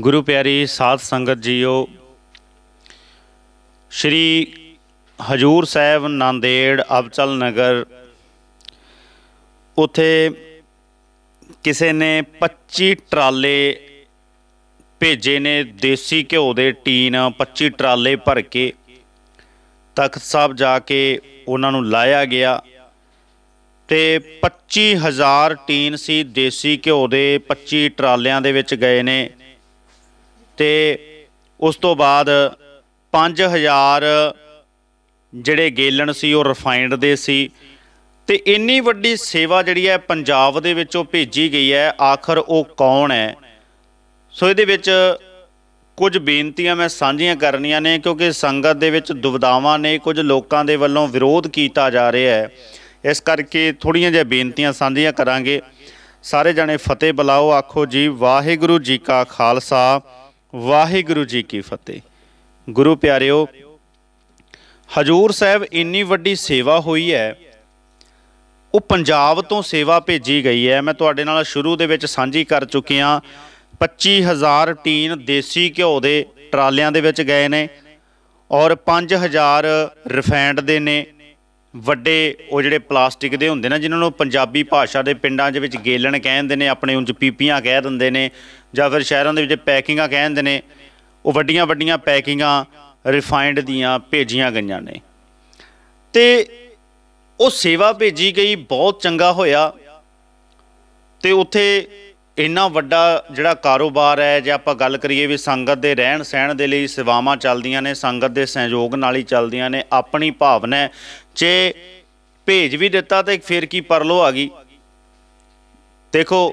ਗੁਰੂ ਪਿਆਰੀ ਸਾਧ ਸੰਗਤ ਜੀਓ ਸ਼੍ਰੀ ਹਜੂਰ ਸਾਹਿਬ ਨਾਂਦੇੜ ਅਬਚਲ ਨਗਰ ਉਥੇ ਕਿਸੇ ਨੇ 25 ਟਰਾਲੇ ਭੇਜੇ ਨੇ ਦੇਸੀ ਘਿਓ ਦੇ ਟੀਨ 25 ਟਰਾਲੇ ਭਰ ਕੇ ਤਖਤ ਸਾਹਿਬ ਜਾ ਕੇ ਉਹਨਾਂ ਨੂੰ ਲਾਇਆ ਗਿਆ ਤੇ 25000 ਟੀਨ ਸੀ ਦੇਸੀ ਘਿਓ ਦੇ 25 ਟਰਾਲਿਆਂ ਦੇ ਵਿੱਚ ਗਏ ਨੇ ਤੇ ਉਸ ਤੋਂ ਬਾਅਦ 5000 ਜਿਹੜੇ ਗੇਲਣ ਸੀ ਉਹ ਰਿਫਾਈਨਡ ਦੇ ਸੀ ਤੇ ਇੰਨੀ ਵੱਡੀ ਸੇਵਾ ਜਿਹੜੀ ਹੈ ਪੰਜਾਬ ਦੇ ਵਿੱਚੋਂ ਭੇਜੀ ਗਈ ਹੈ ਆਖਰ ਉਹ ਕੌਣ ਹੈ ਸੋ ਇਹਦੇ ਵਿੱਚ ਕੁਝ ਬੇਨਤੀਆਂ ਮੈਂ ਸਾਂਝੀਆਂ ਕਰਨੀਆਂ ਨੇ ਕਿਉਂਕਿ ਸੰਗਤ ਦੇ ਵਿੱਚ ਦੁਬਦਾਵਾਂ ਨੇ ਕੁਝ ਲੋਕਾਂ ਦੇ ਵੱਲੋਂ ਵਿਰੋਧ ਕੀਤਾ ਜਾ ਰਿਹਾ ਹੈ ਇਸ ਕਰਕੇ ਥੋੜੀਆਂ ਜਿਹੀਆਂ ਬੇਨਤੀਆਂ ਸਾਂਝੀਆਂ ਕਰਾਂਗੇ ਸਾਰੇ ਜਣੇ ਫਤਿਹ ਬੁਲਾਓ ਆਖੋ ਜੀ ਵਾਹਿਗੁਰੂ ਜੀ ਕਾ ਖਾਲਸਾ ਵਾਹਿਗੁਰੂ ਜੀ ਕੀ ਫਤਿਹ ਗੁਰੂ ਪਿਆਰਿਓ ਹਜੂਰ ਸਾਹਿਬ ਇੰਨੀ ਵੱਡੀ ਸੇਵਾ ਹੋਈ ਹੈ ਉਹ ਪੰਜਾਬ ਤੋਂ ਸੇਵਾ ਭੇਜੀ ਗਈ ਹੈ ਮੈਂ ਤੁਹਾਡੇ ਨਾਲ ਸ਼ੁਰੂ ਦੇ ਵਿੱਚ ਸਾਂਝੀ ਕਰ ਚੁੱਕਿਆ 25000 ਟੀਨ ਦੇਸੀ ਘਿਓ ਦੇ ਟਰਾਲਿਆਂ ਦੇ ਵਿੱਚ ਗਏ ਨੇ ਔਰ 5000 ਰਿਫਾਈਂਡ ਦੇ ਨੇ ਵੱਡੇ ਉਹ ਜਿਹੜੇ ਪਲਾਸਟਿਕ ਦੇ ਹੁੰਦੇ ਨੇ ਜਿਨ੍ਹਾਂ ਨੂੰ ਪੰਜਾਬੀ ਭਾਸ਼ਾ ਦੇ ਪਿੰਡਾਂ ਦੇ ਵਿੱਚ ਗੇਲਣ ਕਹਿੰਦੇ ਨੇ ਆਪਣੇ ਉਂਝ ਪੀਪੀਆਂ ਕਹਿ ਦਿੰਦੇ ਨੇ ਜਾਂ ਫਿਰ ਸ਼ਹਿਰਾਂ ਦੇ ਵਿੱਚ ਪੈਕਿੰਗਾਂ ਕਹਿੰਦੇ ਨੇ ਉਹ ਵੱਡੀਆਂ ਵੱਡੀਆਂ ਪੈਕਿੰਗਾਂ ਰਿਫਾਈਨਡ ਦੀਆਂ ਭੇਜੀਆਂ ਗਈਆਂ ਨੇ ਤੇ ਉਹ ਸੇਵਾ ਭੇਜੀ ਗਈ ਬਹੁਤ ਚੰਗਾ ਹੋਇਆ ਤੇ ਉੱਥੇ ਇੰਨਾ ਵੱਡਾ ਜਿਹੜਾ ਕਾਰੋਬਾਰ ਹੈ ਜੇ ਆਪਾਂ ਗੱਲ ਕਰੀਏ ਵੀ ਸੰਗਤ ਦੇ ਰਹਿਣ ਸਹਿਣ ਦੇ ਲਈ ਸੇਵਾਵਾਂ ਚੱਲਦੀਆਂ ਨੇ ਸੰਗਤ ਦੇ ਸਹਿਯੋਗ ਨਾਲ ਹੀ ਚੱਲਦੀਆਂ ਨੇ ਆਪਣੀ ਭਾਵਨਾ ਜੇ ਭੇਜ ਵੀ ਦਿੱਤਾ ਤੇ ਫੇਰ ਕੀ ਪਰਲੋ ਆ ਗਈ ਦੇਖੋ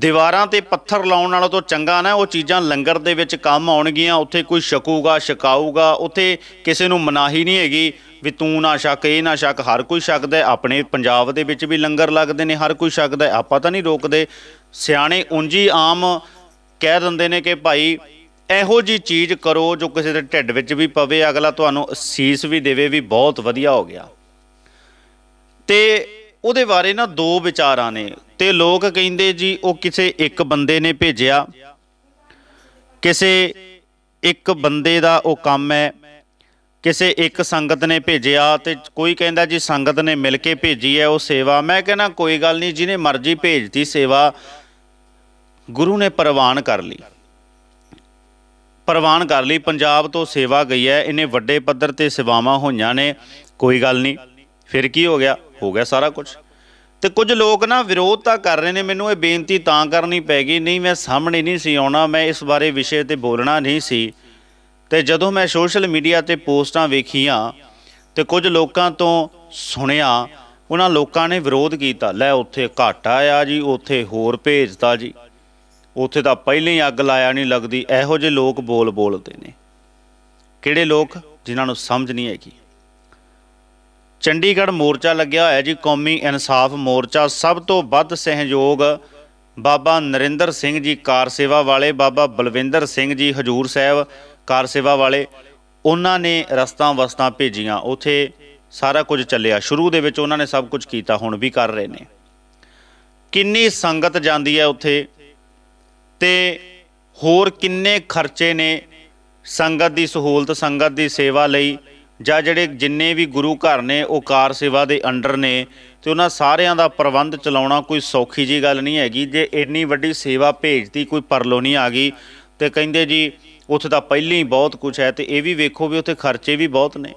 ਦੀਵਾਰਾਂ ਤੇ ਪੱਥਰ ਲਾਉਣ ਨਾਲੋਂ ਤੋਂ ਚੰਗਾ ਨਾ ਉਹ ਚੀਜ਼ਾਂ ਲੰਗਰ ਦੇ ਵਿੱਚ ਕੰਮ ਆਉਣਗੀਆਂ ਉੱਥੇ ਕੋਈ ਸ਼ਕੂਗਾ ਸ਼ਿਕਾਊਗਾ ਉੱਥੇ ਕਿਸੇ ਨੂੰ ਮਨਾਹੀ ਨਹੀਂ ਹੈਗੀ ਵੀ ਤੂੰ ਨਾ ਸ਼ੱਕ ਇਹ ਨਾ ਸ਼ੱਕ ਹਰ ਕੋਈ ਸ਼ੱਕਦਾ ਆਪਣੇ ਪੰਜਾਬ ਦੇ ਵਿੱਚ ਵੀ ਲੰਗਰ ਲੱਗਦੇ ਨੇ ਹਰ ਕੋਈ ਸ਼ੱਕਦਾ ਆਪਾਂ ਤਾਂ ਨਹੀਂ ਰੋਕਦੇ ਸਿਆਣੇ ਉਂਝੀ ਆਮ ਕਹਿ ਦਿੰਦੇ ਨੇ ਕਿ ਭਾਈ ਇਹੋ ਜੀ ਚੀਜ਼ ਕਰੋ ਜੋ ਕਿਸੇ ਦੇ ਢਿੱਡ ਵਿੱਚ ਵੀ ਪਵੇ ਅਗਲਾ ਤੁਹਾਨੂੰ ਅਸੀਸ ਵੀ ਦੇਵੇ ਵੀ ਬਹੁਤ ਵਧੀਆ ਹੋ ਗਿਆ ਤੇ ਉਹਦੇ ਬਾਰੇ ਨਾ ਦੋ ਵਿਚਾਰਾਂ ਨੇ ਤੇ ਲੋਕ ਕਹਿੰਦੇ ਜੀ ਉਹ ਕਿਸੇ ਇੱਕ ਬੰਦੇ ਨੇ ਭੇਜਿਆ ਕਿਸੇ ਇੱਕ ਬੰਦੇ ਦਾ ਉਹ ਕੰਮ ਹੈ ਕਿਸੇ ਇੱਕ ਸੰਗਤ ਨੇ ਭੇਜਿਆ ਤੇ ਕੋਈ ਕਹਿੰਦਾ ਜੀ ਸੰਗਤ ਨੇ ਮਿਲ ਕੇ ਭੇਜੀ ਹੈ ਉਹ ਸੇਵਾ ਮੈਂ ਕਹਿੰਦਾ ਕੋਈ ਗੱਲ ਨਹੀਂ ਜਿਹਨੇ ਮਰਜ਼ੀ ਭੇਜਦੀ ਸੇਵਾ ਗੁਰੂ ਨੇ ਪ੍ਰਵਾਨ ਕਰ ਲਈ ਪ੍ਰਵਾਨ ਕਰ ਲਈ ਪੰਜਾਬ ਤੋਂ ਸੇਵਾ ਗਈ ਹੈ ਇਹਨੇ ਵੱਡੇ ਪੱਧਰ ਤੇ ਸੇਵਾਵਾਂ ਹੋਈਆਂ ਨੇ ਕੋਈ ਗੱਲ ਨਹੀਂ ਫਿਰ ਕੀ ਹੋ ਗਿਆ ਹੋ ਗਿਆ ਸਾਰਾ ਕੁਝ ਤੇ ਕੁਝ ਲੋਕ ਨਾ ਵਿਰੋਧ ਤਾਂ ਕਰ ਰਹੇ ਨੇ ਮੈਨੂੰ ਇਹ ਬੇਨਤੀ ਤਾਂ ਕਰਨੀ ਪੈ ਗਈ ਨਹੀਂ ਮੈਂ ਸਾਹਮਣੇ ਨਹੀਂ ਸੀ ਆਉਣਾ ਮੈਂ ਇਸ ਬਾਰੇ ਵਿਸ਼ੇ ਤੇ ਬੋਲਣਾ ਨਹੀਂ ਸੀ ਤੇ ਜਦੋਂ ਮੈਂ ਸੋਸ਼ਲ ਮੀਡੀਆ ਤੇ ਪੋਸਟਾਂ ਵੇਖੀਆਂ ਤੇ ਕੁਝ ਲੋਕਾਂ ਤੋਂ ਸੁਣਿਆ ਉਹਨਾਂ ਲੋਕਾਂ ਨੇ ਵਿਰੋਧ ਕੀਤਾ ਲੈ ਉੱਥੇ ਘਾਟਾ ਆ ਜੀ ਉੱਥੇ ਹੋਰ ਭੇਜਤਾ ਜੀ ਉੱਥੇ ਤਾਂ ਪਹਿਲਾਂ ਹੀ ਅੱਗ ਲਾਇਆ ਨਹੀਂ ਲੱਗਦੀ ਇਹੋ ਜਿਹੇ ਲੋਕ ਬੋਲ ਬੋਲਦੇ ਨੇ ਕਿਹੜੇ ਲੋਕ ਜਿਨ੍ਹਾਂ ਨੂੰ ਸਮਝ ਨਹੀਂ ਹੈਗੀ ਚੰਡੀਗੜ੍ਹ ਮੋਰਚਾ ਲੱਗਿਆ ਹੋਇਆ ਜੀ ਕੌਮੀ ਇਨਸਾਫ ਮੋਰਚਾ ਸਭ ਤੋਂ ਵੱਧ ਸਹਿਯੋਗ ਬਾਬਾ ਨਰਿੰਦਰ ਸਿੰਘ ਜੀ ਕਾਰ ਸੇਵਾ ਵਾਲੇ ਬਾਬਾ ਬਲਵਿੰਦਰ ਸਿੰਘ ਜੀ ਹਜੂਰ ਸਾਹਿਬ ਕਾਰ ਸੇਵਾ ਵਾਲੇ ਉਹਨਾਂ ਨੇ ਰਸਤਾ ਵਸਤਾ ਭੇਜੀਆਂ ਉਥੇ ਸਾਰਾ ਕੁਝ ਚੱਲਿਆ ਸ਼ੁਰੂ ਦੇ ਵਿੱਚ ਉਹਨਾਂ ਨੇ ਸਭ ਕੁਝ ਕੀਤਾ ਹੁਣ ਵੀ ਕਰ ਰਹੇ ਨੇ ਕਿੰਨੀ ਸੰਗਤ ਜਾਂਦੀ ਹੈ ਉਥੇ ਤੇ ਹੋਰ ਕਿੰਨੇ ਖਰਚੇ ਨੇ ਸੰਗਤ ਦੀ ਸਹੂਲਤ ਸੰਗਤ ਦੀ ਸੇਵਾ ਲਈ ਜਾਂ ਜਿਹੜੇ ਜਿੰਨੇ ਵੀ ਗੁਰੂ ਘਰ ਨੇ ਉਹ ਕਾਰ ਸੇਵਾ ਦੇ ਅੰਡਰ ਨੇ ਤੇ ਉਹਨਾਂ ਸਾਰਿਆਂ ਦਾ ਪ੍ਰਬੰਧ ਚਲਾਉਣਾ ਕੋਈ ਸੌਖੀ ਜੀ ਗੱਲ ਨਹੀਂ ਹੈਗੀ ਜੇ ਇੰਨੀ ਵੱਡੀ ਸੇਵਾ ਭੇਜਤੀ ਕੋਈ ਪਰਲੋ ਨਹੀਂ ਆ ਗਈ ਤੇ ਕਹਿੰਦੇ ਜੀ ਉੱਥੇ ਤਾਂ ਪਹਿਲਾਂ ਹੀ ਬਹੁਤ ਕੁਝ ਹੈ ਤੇ ਇਹ ਵੀ ਵੇਖੋ ਵੀ ਉੱਥੇ ਖਰਚੇ ਵੀ ਬਹੁਤ ਨੇ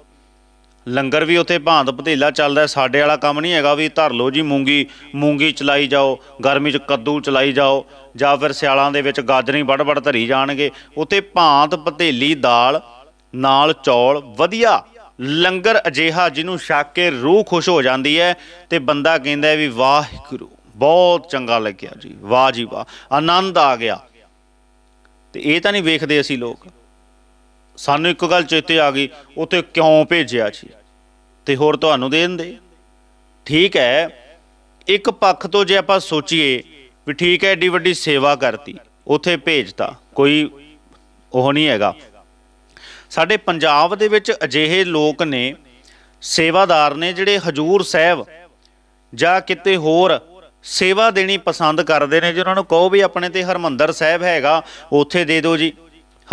ਲੰਗਰ ਵੀ ਉੱਥੇ ਭਾਂਤ ਭਤੀਲਾ ਚੱਲਦਾ ਸਾਡੇ ਵਾਲਾ ਕੰਮ ਨਹੀਂ ਹੈਗਾ ਵੀ ਧਰ ਲੋ ਜੀ ਮੂੰਗੀ ਮੂੰਗੀ ਚਲਾਈ ਜਾਓ ਗਰਮੀ 'ਚ ਕੱਦੂ ਚਲਾਈ ਜਾਓ ਜਾਂ ਫਿਰ ਸਿਆਲਾਂ ਦੇ ਵਿੱਚ ਗਾਜਰੀ ਵੜ ਵੜ ਧਰੀ ਜਾਣਗੇ ਉੱਥੇ ਭਾਂਤ ਭਤੇਲੀ ਦਾਲ ਨਾਲ ਚੌਲ ਵਧੀਆ ਲੰਗਰ ਅਜੇਹਾ ਜਿਹਨੂੰ ਛੱਕ ਕੇ ਰੂਹ ਖੁਸ਼ ਹੋ ਜਾਂਦੀ ਹੈ ਤੇ ਬੰਦਾ ਕਹਿੰਦਾ ਵੀ ਵਾਹਿਗੁਰੂ ਬਹੁਤ ਚੰਗਾ ਲੱਗਿਆ ਜੀ ਵਾਹ ਜੀ ਵਾਹ ਆਨੰਦ ਆ ਗਿਆ ਤੇ ਇਹ ਤਾਂ ਨਹੀਂ ਵੇਖਦੇ ਅਸੀਂ ਲੋਕ ਸਾਨੂੰ ਇੱਕ ਗੱਲ ਚੇਤੇ ਆ ਗਈ ਉੱਥੇ ਕਿਉਂ ਭੇਜਿਆ ਜੀ ਤੇ ਹੋਰ ਤੁਹਾਨੂੰ ਦੇ ਦਿੰਦੇ ਠੀਕ ਹੈ ਇੱਕ ਪੱਖ ਤੋਂ ਜੇ ਆਪਾਂ ਸੋਚੀਏ ਵੀ ਠੀਕ ਹੈ ਏਡੀ ਵੱਡੀ ਸੇਵਾ ਕਰਤੀ ਉਥੇ ਭੇਜਤਾ ਕੋਈ ਉਹ ਨਹੀਂ ਹੈਗਾ ਸਾਡੇ ਪੰਜਾਬ ਦੇ ਵਿੱਚ ਅਜਿਹੇ ਲੋਕ ਨੇ ਸੇਵਾਦਾਰ ਨੇ ਜਿਹੜੇ ਹਜੂਰ ਸਾਹਿਬ ਜਾਂ ਕਿਤੇ ਹੋਰ ਸੇਵਾ ਦੇਣੀ ਪਸੰਦ ਕਰਦੇ ਨੇ ਜੇ ਉਹਨਾਂ ਨੂੰ ਕਹੋ ਵੀ ਆਪਣੇ ਤੇ ਹਰਮੰਦਰ ਸਾਹਿਬ ਹੈਗਾ ਉਥੇ ਦੇ ਦਿਓ ਜੀ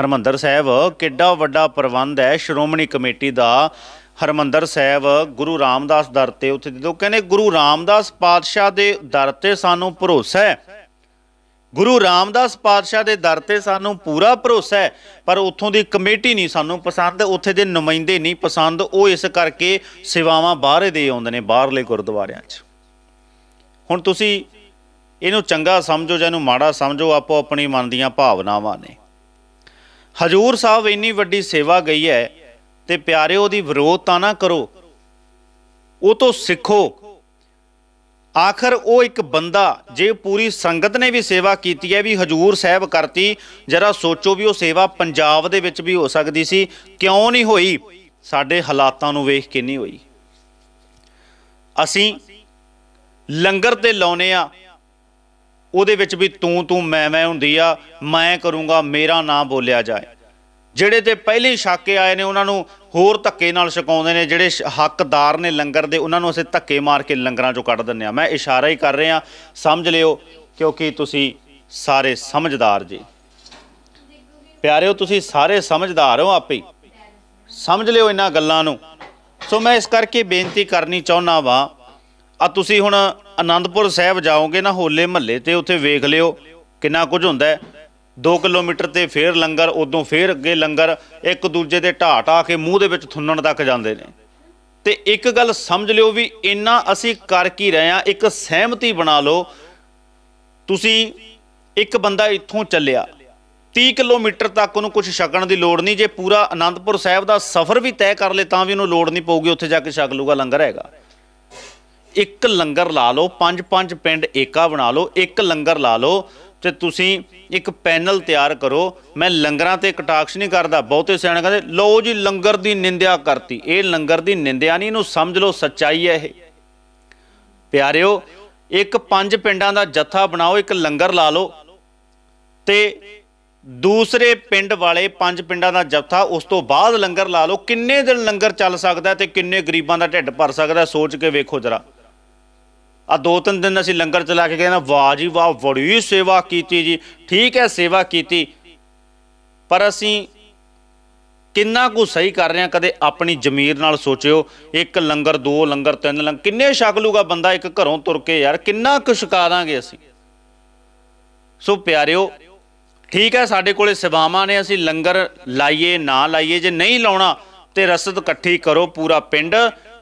ਹਰਮੰਦਰ ਸਾਹਿਬ ਕਿੱਡਾ ਵੱਡਾ ਪ੍ਰਬੰਧ ਹੈ ਸ਼੍ਰੋਮਣੀ ਕਮੇਟੀ ਦਾ ਹਰਮੰਦਰ ਸਾਹਿਬ ਗੁਰੂ ਰਾਮਦਾਸ ਦਰ ਤੇ ਉੱਥੇ ਜਦੋਂ ਕਹਿੰਦੇ ਗੁਰੂ ਰਾਮਦਾਸ ਪਾਤਸ਼ਾਹ ਦੇ ਦਰ ਤੇ ਸਾਨੂੰ ਭਰੋਸਾ ਹੈ ਗੁਰੂ ਰਾਮਦਾਸ ਪਾਤਸ਼ਾਹ ਦੇ ਦਰ ਤੇ ਸਾਨੂੰ ਪੂਰਾ ਭਰੋਸਾ ਹੈ ਪਰ ਉੱਥੋਂ ਦੀ ਕਮੇਟੀ ਨਹੀਂ ਸਾਨੂੰ ਪਸੰਦ ਉੱਥੇ ਦੇ ਨੁਮਾਇੰਦੇ ਨਹੀਂ ਪਸੰਦ ਉਹ ਇਸ ਕਰਕੇ ਸੇਵਾਵਾਂ ਬਾਹਰੇ ਦੇ ਆਉਂਦੇ ਨੇ ਬਾਹਰਲੇ ਗੁਰਦੁਆਰਿਆਂ 'ਚ ਹੁਣ ਤੁਸੀਂ ਇਹਨੂੰ ਚੰਗਾ ਸਮਝੋ ਜਾਂ ਇਹਨੂੰ ਮਾੜਾ ਸਮਝੋ ਆਪੋ ਆਪਣੀ ਮਨ ਦੀਆਂ ਭਾਵਨਾਵਾਂ ਨੇ ਹਜੂਰ ਸਾਹਿਬ ਇੰਨੀ ਵੱਡੀ ਸੇਵਾ ਗਈ ਹੈ ਤੇ ਪਿਆਰਿਓ ਉਹਦੀ ਵਿਰੋਧ ਤਾਂ ਨਾ ਕਰੋ ਉਹ ਤੋਂ ਸਿੱਖੋ ਆਖਰ ਉਹ ਇੱਕ ਬੰਦਾ ਜੇ ਪੂਰੀ ਸੰਗਤ ਨੇ ਵੀ ਸੇਵਾ ਕੀਤੀ ਹੈ ਵੀ ਹਜੂਰ ਸਾਹਿਬ ਕਰਤੀ ਜਰਾ ਸੋਚੋ ਵੀ ਉਹ ਸੇਵਾ ਪੰਜਾਬ ਦੇ ਵਿੱਚ ਵੀ ਹੋ ਸਕਦੀ ਸੀ ਕਿਉਂ ਨਹੀਂ ਹੋਈ ਸਾਡੇ ਹਾਲਾਤਾਂ ਨੂੰ ਵੇਖ ਕੇ ਨਹੀਂ ਹੋਈ ਅਸੀਂ ਲੰਗਰ ਤੇ ਲਾਉਨੇ ਆ ਉਹਦੇ ਵਿੱਚ ਵੀ ਤੂੰ ਤੂੰ ਮੈਂ ਮੈਂ ਹੁੰਦੀ ਆ ਮੈਂ ਕਰੂੰਗਾ ਮੇਰਾ ਨਾਂ ਬੋਲਿਆ ਜਾਏ ਜਿਹੜੇ ਤੇ ਪਹਿਲੇ ਸ਼ਾਕੇ ਆਏ ਨੇ ਉਹਨਾਂ ਨੂੰ ਹੋਰ ਧੱਕੇ ਨਾਲ ਛਕਾਉਂਦੇ ਨੇ ਜਿਹੜੇ ਹੱਕਦਾਰ ਨੇ ਲੰਗਰ ਦੇ ਉਹਨਾਂ ਨੂੰ ਅਸੀਂ ਧੱਕੇ ਮਾਰ ਕੇ ਲੰਗਰਾਂ ਚੋਂ ਕੱਢ ਦਿੰਨੇ ਆ ਮੈਂ ਇਸ਼ਾਰਾ ਹੀ ਕਰ ਰਿਹਾ ਸਮਝ ਲਿਓ ਕਿਉਂਕਿ ਤੁਸੀਂ ਸਾਰੇ ਸਮਝਦਾਰ ਜੀ ਪਿਆਰਿਓ ਤੁਸੀਂ ਸਾਰੇ ਸਮਝਦਾਰ ਹੋ ਆਪੇ ਸਮਝ ਲਿਓ ਇਹਨਾਂ ਗੱਲਾਂ ਨੂੰ ਸੋ ਮੈਂ ਇਸ ਕਰਕੇ ਬੇਨਤੀ ਕਰਨੀ ਚਾਹੁੰਨਾ ਵਾਂ ਆ ਤੁਸੀਂ ਹੁਣ ਆਨੰਦਪੁਰ ਸਾਹਿਬ ਜਾਓਗੇ ਨਾ ਹੋਲੇ ਮਹੱਲੇ ਤੇ ਉੱਥੇ ਵੇਖ ਲਿਓ ਕਿੰਨਾ ਕੁਝ ਹੁੰਦਾ 2 ਕਿਲੋਮੀਟਰ ਤੇ ਫੇਰ ਲੰਗਰ ਉਦੋਂ ਫੇਰ ਅੱਗੇ ਲੰਗਰ ਇੱਕ ਦੂਜੇ ਦੇ ਢਾਟ ਆ ਕੇ ਮੂੰਹ ਦੇ ਵਿੱਚ ਥੁੰਨਣ ਤੱਕ ਜਾਂਦੇ ਨੇ ਤੇ ਇੱਕ ਗੱਲ ਸਮਝ ਲਿਓ ਵੀ ਇੰਨਾ ਅਸੀਂ ਕਰ ਕੀ ਰਹੇ ਆ ਇੱਕ ਸਹਿਮਤੀ ਬਣਾ ਲਓ ਤੁਸੀਂ ਇੱਕ ਬੰਦਾ ਇੱਥੋਂ ਚੱਲਿਆ 30 ਕਿਲੋਮੀਟਰ ਤੱਕ ਉਹਨੂੰ ਕੁਝ ਛਕਣ ਦੀ ਲੋੜ ਨਹੀਂ ਜੇ ਪੂਰਾ ਆਨੰਦਪੁਰ ਸਾਹਿਬ ਦਾ ਸਫ਼ਰ ਵੀ ਤੈਅ ਕਰ ਲੇ ਤਾਂ ਵੀ ਉਹਨੂੰ ਲੋੜ ਨਹੀਂ ਪਊਗੀ ਉੱਥੇ ਜਾ ਕੇ ਛਕ ਲੂਗਾ ਲੰਗਰ ਹੈਗਾ ਇੱਕ ਲੰਗਰ ਲਾ ਲਓ ਪੰਜ ਪੰਜ ਪਿੰਡ ਏਕਾ ਬਣਾ ਲਓ ਇੱਕ ਲੰਗਰ ਲਾ ਲਓ ਤੇ ਤੁਸੀਂ ਇੱਕ ਪੈਨਲ ਤਿਆਰ ਕਰੋ ਮੈਂ ਲੰਗਰਾਂ ਤੇ ਕਟਾਕਸ਼ ਨਹੀਂ ਕਰਦਾ ਬਹੁਤੇ ਸਿਆਣੇ ਕਹਿੰਦੇ ਲਓ ਜੀ ਲੰਗਰ ਦੀ ਨਿੰਦਿਆ ਕਰਤੀ ਇਹ ਲੰਗਰ ਦੀ ਨਿੰਦਿਆ ਨਹੀਂ ਇਹਨੂੰ ਸਮਝ ਲਓ ਸੱਚਾਈ ਹੈ ਇਹ ਪਿਆਰਿਓ ਇੱਕ ਪੰਜ ਪਿੰਡਾਂ ਦਾ ਜੱਥਾ ਬਣਾਓ ਇੱਕ ਲੰਗਰ ਲਾ ਲਓ ਤੇ ਦੂਸਰੇ ਪਿੰਡ ਵਾਲੇ ਪੰਜ ਪਿੰਡਾਂ ਦਾ ਜੱਥਾ ਉਸ ਤੋਂ ਬਾਅਦ ਲੰਗਰ ਲਾ ਲਓ ਕਿੰਨੇ ਦਿਨ ਲੰਗਰ ਚੱਲ ਸਕਦਾ ਤੇ ਕਿੰਨੇ ਗਰੀਬਾਂ ਦਾ ਢਿੱਡ ਭਰ ਸਕਦਾ ਸੋਚ ਕੇ ਵੇਖੋ ਜਰਾ ਆ ਦੋ ਤਿੰਨ ਦਿਨ ਅਸੀਂ ਲੰਗਰ ਚਲਾ ਕੇ ਗਏ ਨਾ ਵਾਹ ਜੀ ਵਾਹ ਬੜੀ ਸੇਵਾ ਕੀਤੀ ਜੀ ਠੀਕ ਹੈ ਸੇਵਾ ਕੀਤੀ ਪਰ ਅਸੀਂ ਕਿੰਨਾ ਕੁ ਸਹੀ ਕਰ ਰਹੇ ਆ ਕਦੇ ਆਪਣੀ ਜ਼ਮੀਰ ਨਾਲ ਸੋਚਿਓ ਇੱਕ ਲੰਗਰ ਦੋ ਲੰਗਰ ਤਿੰਨ ਲੰਗਰ ਕਿੰਨੇ ਛਕ ਲੂਗਾ ਬੰਦਾ ਇੱਕ ਘਰੋਂ ਤੁਰ ਕੇ ਯਾਰ ਕਿੰਨਾ ਕੁ ਛਕਾ ਦਾਂਗੇ ਅਸੀਂ ਸੋ ਪਿਆਰਿਓ ਠੀਕ ਹੈ ਸਾਡੇ ਕੋਲੇ ਸੇਵਾਵਾਂ ਨੇ ਅਸੀਂ ਲੰਗਰ ਲਾਈਏ ਨਾ ਲਾਈਏ ਜੇ ਨਹੀਂ ਲਾਉਣਾ ਤੇ ਰਸਦ ਇਕੱਠੀ ਕਰੋ ਪੂਰਾ ਪਿੰਡ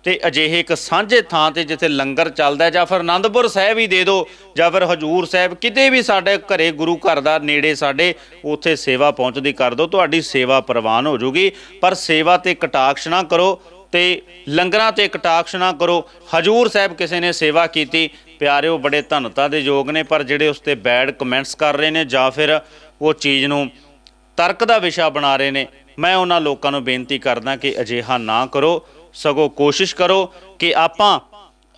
ਤੇ ਅਜਿਹੇ ਇੱਕ ਸਾਂਝੇ ਥਾਂ ਤੇ ਜਿੱਥੇ ਲੰਗਰ ਚੱਲਦਾ ਜਾਂ ਫਿਰ ਆਨੰਦਪੁਰ ਸਾਹਿਬ ਹੀ ਦੇ ਦਿਓ ਜਾਂ ਫਿਰ ਹਜੂਰ ਸਾਹਿਬ ਕਿਤੇ ਵੀ ਸਾਡੇ ਘਰੇ ਗੁਰੂ ਘਰ ਦਾ ਨੇੜੇ ਸਾਡੇ ਉੱਥੇ ਸੇਵਾ ਪਹੁੰਚਦੀ ਕਰ ਦਿਓ ਤੁਹਾਡੀ ਸੇਵਾ ਪ੍ਰਵਾਨ ਹੋ ਜੂਗੀ ਪਰ ਸੇਵਾ ਤੇ ਕਟਾਕਸ਼ ਨਾ ਕਰੋ ਤੇ ਲੰਗਰਾਂ ਤੇ ਕਟਾਕਸ਼ ਨਾ ਕਰੋ ਹਜੂਰ ਸਾਹਿਬ ਕਿਸੇ ਨੇ ਸੇਵਾ ਕੀਤੀ ਪਿਆਰਿਓ ਬੜੇ ਧੰਨਤਾ ਦੇ ਯੋਗ ਨੇ ਪਰ ਜਿਹੜੇ ਉਸ ਤੇ ਬੈਡ ਕਮੈਂਟਸ ਕਰ ਰਹੇ ਨੇ ਜਾਂ ਫਿਰ ਉਹ ਚੀਜ਼ ਨੂੰ ਤਰਕ ਦਾ ਵਿਸ਼ਾ ਬਣਾ ਰਹੇ ਨੇ ਮੈਂ ਉਹਨਾਂ ਲੋਕਾਂ ਨੂੰ ਬੇਨਤੀ ਕਰਦਾ ਕਿ ਅਜਿਹਾ ਨਾ ਕਰੋ ਸਗੋ ਕੋਸ਼ਿਸ਼ ਕਰੋ ਕਿ ਆਪਾਂ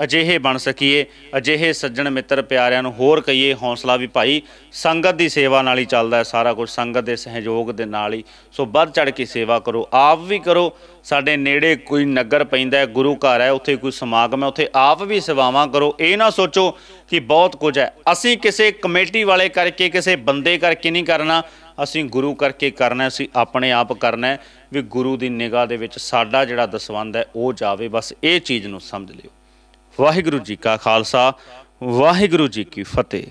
ਅਜਿਹੇ ਬਣ ਸਕੀਏ ਅਜਿਹੇ ਸੱਜਣ ਮਿੱਤਰ ਪਿਆਰਿਆਂ ਨੂੰ ਹੋਰ ਕਹੀਏ ਹੌਸਲਾ ਵੀ ਭਾਈ ਸੰਗਤ ਦੀ ਸੇਵਾ ਨਾਲ ਹੀ ਚੱਲਦਾ ਹੈ ਸਾਰਾ ਕੁਝ ਸੰਗਤ ਦੇ ਸਹਿਯੋਗ ਦੇ ਨਾਲ ਹੀ ਸੋ ਵੱਧ ਚੜ ਕੇ ਸੇਵਾ ਕਰੋ ਆਪ ਵੀ ਕਰੋ ਸਾਡੇ ਨੇੜੇ ਕੋਈ ਨਗਰ ਪੈਂਦਾ ਹੈ ਗੁਰੂ ਘਰ ਹੈ ਉੱਥੇ ਕੋਈ ਸਮਾਗਮ ਹੈ ਉੱਥੇ ਆਪ ਵੀ ਸੇਵਾਵਾਂ ਕਰੋ ਇਹ ਨਾ ਸੋਚੋ ਕਿ ਬਹੁਤ ਕੁਝ ਹੈ ਅਸੀਂ ਕਿਸੇ ਕਮੇਟੀ ਵਾਲੇ ਕਰਕੇ ਕਿਸੇ ਬੰਦੇ ਕਰਕੇ ਨਹੀਂ ਕਰਨਾ ਅਸੀਂ ਗੁਰੂ ਕਰਕੇ ਕਰਨਾ ਅਸੀਂ ਆਪਣੇ ਆਪ ਕਰਨਾ ਵੀ ਗੁਰੂ ਦੀ ਨਿਗਾਹ ਦੇ ਵਿੱਚ ਸਾਡਾ ਜਿਹੜਾ ਦਸਵੰਦ ਹੈ ਉਹ ਜਾਵੇ ਬਸ ਇਹ ਚੀਜ਼ ਨੂੰ ਸਮਝ ਲਿਓ ਵਾਹਿਗੁਰੂ ਜੀ ਕਾ ਖਾਲਸਾ ਵਾਹਿਗੁਰੂ ਜੀ ਕੀ ਫਤਿਹ